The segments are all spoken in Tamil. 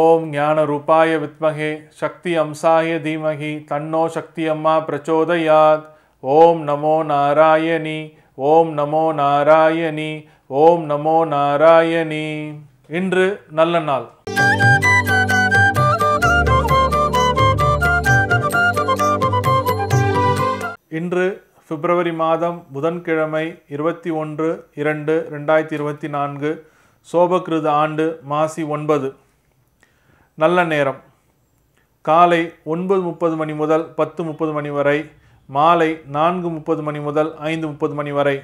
ஓம் ஞான ரூபாய வித்மகே சக்தி அம்சாய தீமகி தன்னோ சக்தி அம்மா பிரச்சோதயாத் ஓம் நமோ நாராயணி ஓம் நமோ நாராயணி ஓம் நமோ நாராயணி இன்று நல்ல நாள் இன்று பிப்ரவரி மாதம் புதன்கிழமை இருபத்தி ஒன்று இரண்டு ரெண்டாயிரத்தி இருபத்தி நான்கு சோபகிருத ஆண்டு மாசி ஒன்பது நல்ல நேரம் காலை ஒன்பது முப்பது மணி முதல் பத்து முப்பது மணி வரை மாலை நான்கு முப்பது மணி முதல் ஐந்து முப்பது மணி வரை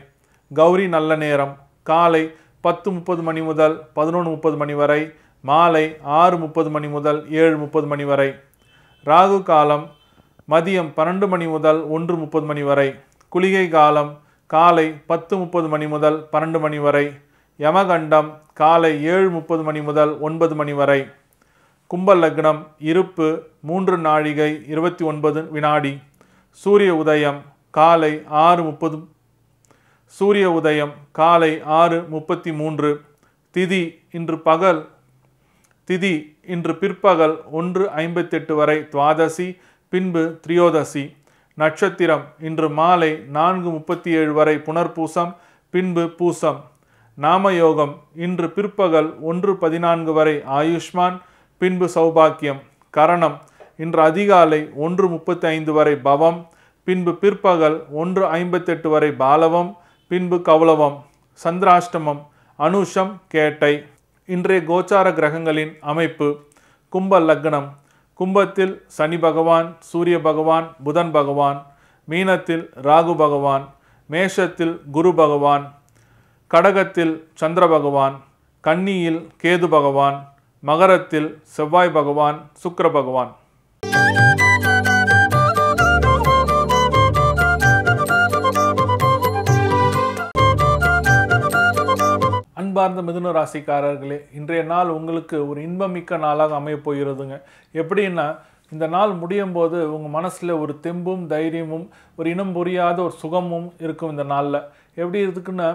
கௌரி நல்ல நேரம் காலை பத்து முப்பது மணி முதல் பதினொன்று முப்பது மணி வரை மாலை ஆறு முப்பது மணி முதல் ஏழு முப்பது மணி வரை ராகு காலம் மதியம் பன்னெண்டு மணி முதல் ஒன்று முப்பது மணி வரை குளிகை காலம் காலை பத்து முப்பது மணி முதல் பன்னெண்டு மணி வரை யமகண்டம் காலை ஏழு முப்பது மணி முதல் ஒன்பது மணி வரை கும்ப லக்னம் இருப்பு மூன்று நாழிகை இருபத்தி ஒன்பது வினாடி சூரிய உதயம் காலை ஆறு முப்பது சூரிய உதயம் காலை ஆறு முப்பத்தி மூன்று திதி இன்று பகல் திதி இன்று பிற்பகல் ஒன்று ஐம்பத்தெட்டு வரை துவாதசி பின்பு திரியோதசி நட்சத்திரம் இன்று மாலை நான்கு முப்பத்தி ஏழு வரை புனர்பூசம் பின்பு பூசம் நாமயோகம் இன்று பிற்பகல் ஒன்று பதினான்கு வரை ஆயுஷ்மான் பின்பு சௌபாக்கியம் கரணம் இன்று அதிகாலை ஒன்று முப்பத்தி ஐந்து வரை பவம் பின்பு பிற்பகல் ஒன்று ஐம்பத்தெட்டு வரை பாலவம் பின்பு கௌலவம் சந்திராஷ்டமம் அனுஷம் கேட்டை இன்றைய கோச்சார கிரகங்களின் அமைப்பு கும்ப லக்னம் கும்பத்தில் சனி பகவான் சூரிய பகவான் புதன் பகவான் மீனத்தில் ராகு பகவான் மேஷத்தில் குரு பகவான் கடகத்தில் சந்திர பகவான் கன்னியில் கேது பகவான் மகரத்தில் செவ்வாய் பகவான் சுக்கர பகவான் அன்பார்ந்த மிதுன ராசிக்காரர்களே இன்றைய நாள் உங்களுக்கு ஒரு இன்பமிக்க நாளாக அமையப் போகிறதுங்க எப்படின்னா இந்த நாள் முடியும் போது உங்கள் மனசில் ஒரு தெம்பும் தைரியமும் ஒரு இனம் புரியாத ஒரு சுகமும் இருக்கும் இந்த நாளில் எப்படி இருக்குன்னா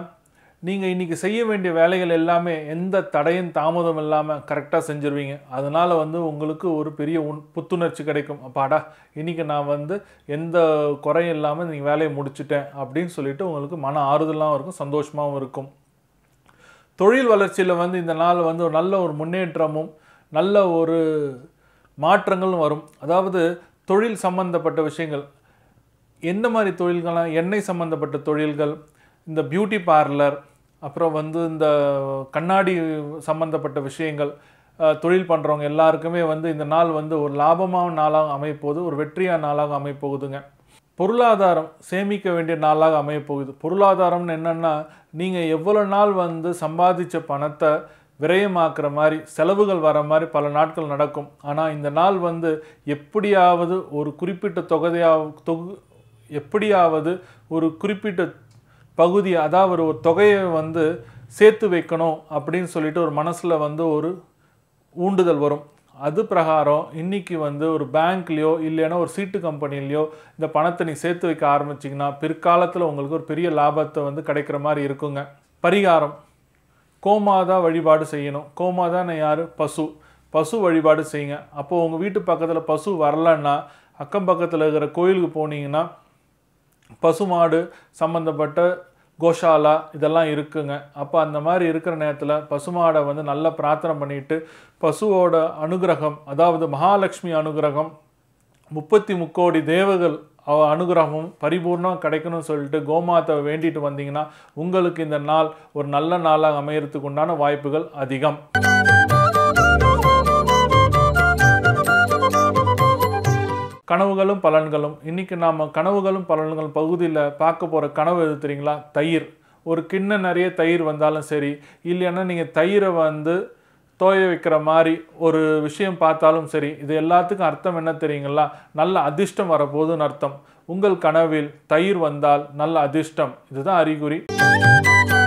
நீங்கள் இன்றைக்கி செய்ய வேண்டிய வேலைகள் எல்லாமே எந்த தடையும் தாமதம் இல்லாமல் கரெக்டாக செஞ்சுருவீங்க அதனால் வந்து உங்களுக்கு ஒரு பெரிய உன் புத்துணர்ச்சி கிடைக்கும் அப்பாடா இன்றைக்கி நான் வந்து எந்த குறையும் இல்லாமல் நீங்கள் வேலையை முடிச்சுட்டேன் அப்படின்னு சொல்லிவிட்டு உங்களுக்கு மன ஆறுதலாகவும் இருக்கும் சந்தோஷமாகவும் இருக்கும் தொழில் வளர்ச்சியில் வந்து இந்த நாள் வந்து ஒரு நல்ல ஒரு முன்னேற்றமும் நல்ல ஒரு மாற்றங்களும் வரும் அதாவது தொழில் சம்பந்தப்பட்ட விஷயங்கள் எந்த மாதிரி தொழில்கள்லாம் எண்ணெய் சம்மந்தப்பட்ட தொழில்கள் இந்த பியூட்டி பார்லர் அப்புறம் வந்து இந்த கண்ணாடி சம்மந்தப்பட்ட விஷயங்கள் தொழில் பண்ணுறவங்க எல்லாருக்குமே வந்து இந்த நாள் வந்து ஒரு லாபமான நாளாக அமையப்போகுது ஒரு வெற்றியான நாளாக அமையப்போகுதுங்க பொருளாதாரம் சேமிக்க வேண்டிய நாளாக அமையப்போகுது பொருளாதாரம்னு என்னென்னா நீங்கள் எவ்வளோ நாள் வந்து சம்பாதிச்ச பணத்தை விரயமாக்குற மாதிரி செலவுகள் வர மாதிரி பல நாட்கள் நடக்கும் ஆனால் இந்த நாள் வந்து எப்படியாவது ஒரு குறிப்பிட்ட தொகையாக தொகு எப்படியாவது ஒரு குறிப்பிட்ட பகுதி அதாவது ஒரு தொகையை வந்து சேர்த்து வைக்கணும் அப்படின்னு சொல்லிட்டு ஒரு மனசில் வந்து ஒரு ஊண்டுதல் வரும் அது பிரகாரம் இன்னைக்கு வந்து ஒரு பேங்க்லேயோ இல்லைன்னா ஒரு சீட்டு கம்பெனிலேயோ இந்த பணத்தை நீ சேர்த்து வைக்க ஆரம்பிச்சிங்கன்னா பிற்காலத்தில் உங்களுக்கு ஒரு பெரிய லாபத்தை வந்து கிடைக்கிற மாதிரி இருக்குங்க பரிகாரம் கோமாதா வழிபாடு செய்யணும் கோமாதான் யார் பசு பசு வழிபாடு செய்யுங்க அப்போது உங்கள் வீட்டு பக்கத்தில் பசு வரலன்னா அக்கம் பக்கத்தில் இருக்கிற கோயிலுக்கு போனீங்கன்னா பசுமாடு சம்மந்தப்பட்ட கோஷாலா இதெல்லாம் இருக்குங்க அப்போ அந்த மாதிரி இருக்கிற நேரத்தில் பசுமாடை வந்து நல்லா பிரார்த்தனை பண்ணிட்டு பசுவோட அனுகிரகம் அதாவது மகாலட்சுமி அனுகிரகம் முப்பத்தி முக்கோடி தேவர்கள் அவ அனுகிரகமும் பரிபூர்ணம் கிடைக்கணும்னு சொல்லிட்டு கோமாத்தை வேண்டிட்டு வந்தீங்கன்னா உங்களுக்கு இந்த நாள் ஒரு நல்ல நாளாக அமையறதுக்கு உண்டான வாய்ப்புகள் அதிகம் கனவுகளும் பலன்களும் இன்றைக்கி நாம் கனவுகளும் பலன்கள் பகுதியில் பார்க்க போகிற கனவு எது தெரியுங்களா தயிர் ஒரு கிண்ண நிறைய தயிர் வந்தாலும் சரி இல்லைன்னா நீங்கள் தயிரை வந்து தோய வைக்கிற மாதிரி ஒரு விஷயம் பார்த்தாலும் சரி இது எல்லாத்துக்கும் அர்த்தம் என்ன தெரியுங்களா நல்ல அதிர்ஷ்டம் வரப்போகுதுன்னு அர்த்தம் உங்கள் கனவில் தயிர் வந்தால் நல்ல அதிர்ஷ்டம் இதுதான் அறிகுறி